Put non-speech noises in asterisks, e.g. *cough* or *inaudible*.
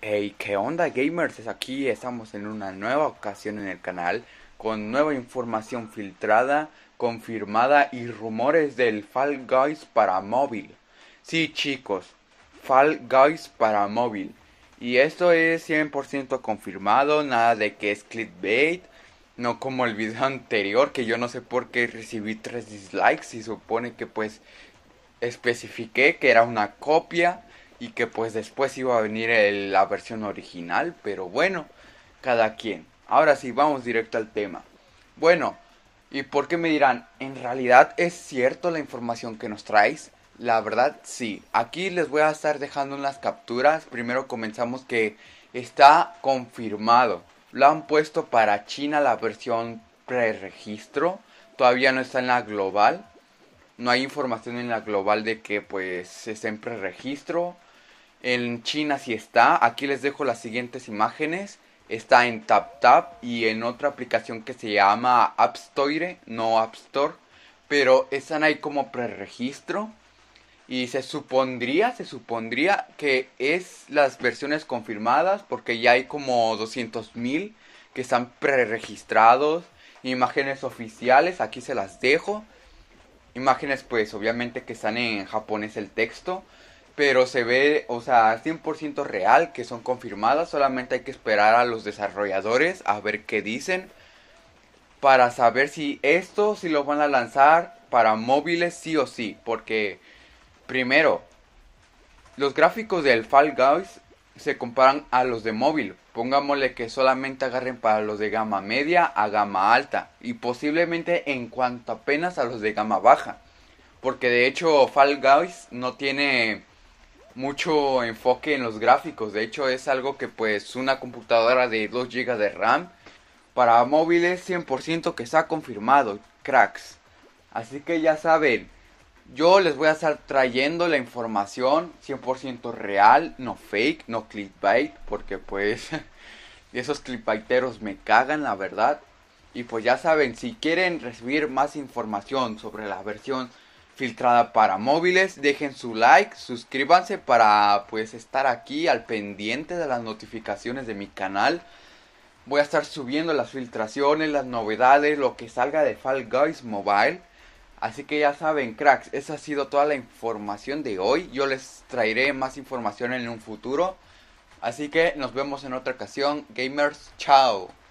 Hey, ¿qué onda gamers? aquí, estamos en una nueva ocasión en el canal con nueva información filtrada, confirmada y rumores del Fall Guys para móvil. Sí chicos, Fall Guys para móvil. Y esto es 100% confirmado, nada de que es clickbait, no como el video *laughs* anterior que yo no sé por qué recibí tres dislikes y supone que pues especifiqué que era una copia y que pues después iba a venir la versión original, pero bueno, cada quien. Ahora sí, vamos directo al tema. Bueno, ¿y por qué me dirán? ¿En realidad es cierto la información que nos traes? La verdad sí. Aquí les voy a estar dejando unas capturas. Primero comenzamos que está confirmado. Lo han puesto para China la versión preregistro. Todavía no está en la global. No hay información en la global de que pues esté en preregistro. En China sí está. Aquí les dejo las siguientes imágenes. Está en TapTap y en otra aplicación que se llama App Store, no App Store. Pero están ahí como preregistro. Y se supondría, se supondría que es las versiones confirmadas porque ya hay como 200.000 que están preregistrados. Imágenes oficiales, aquí se las dejo. Imágenes pues obviamente que están en japonés el texto pero se ve, o sea, 100% real que son confirmadas, solamente hay que esperar a los desarrolladores a ver qué dicen para saber si esto si los van a lanzar para móviles sí o sí, porque primero los gráficos del Fall Guys se comparan a los de móvil. Pongámosle que solamente agarren para los de gama media a gama alta y posiblemente en cuanto apenas a los de gama baja, porque de hecho Fall Guys no tiene mucho enfoque en los gráficos. De hecho, es algo que pues una computadora de 2 GB de RAM para móviles 100% que está confirmado, cracks. Así que ya saben, yo les voy a estar trayendo la información 100% real, no fake, no clickbait, porque pues *laughs* esos clickbaiteros me cagan, la verdad. Y pues ya saben, si quieren recibir más información sobre la versión filtrada para móviles. Dejen su like, suscríbanse para pues estar aquí al pendiente de las notificaciones de mi canal. Voy a estar subiendo las filtraciones, las novedades, lo que salga de Fall Guys Mobile. Así que ya saben, cracks, esa ha sido toda la información de hoy. Yo les traeré más información en un futuro. Así que nos vemos en otra ocasión, gamers. Chao.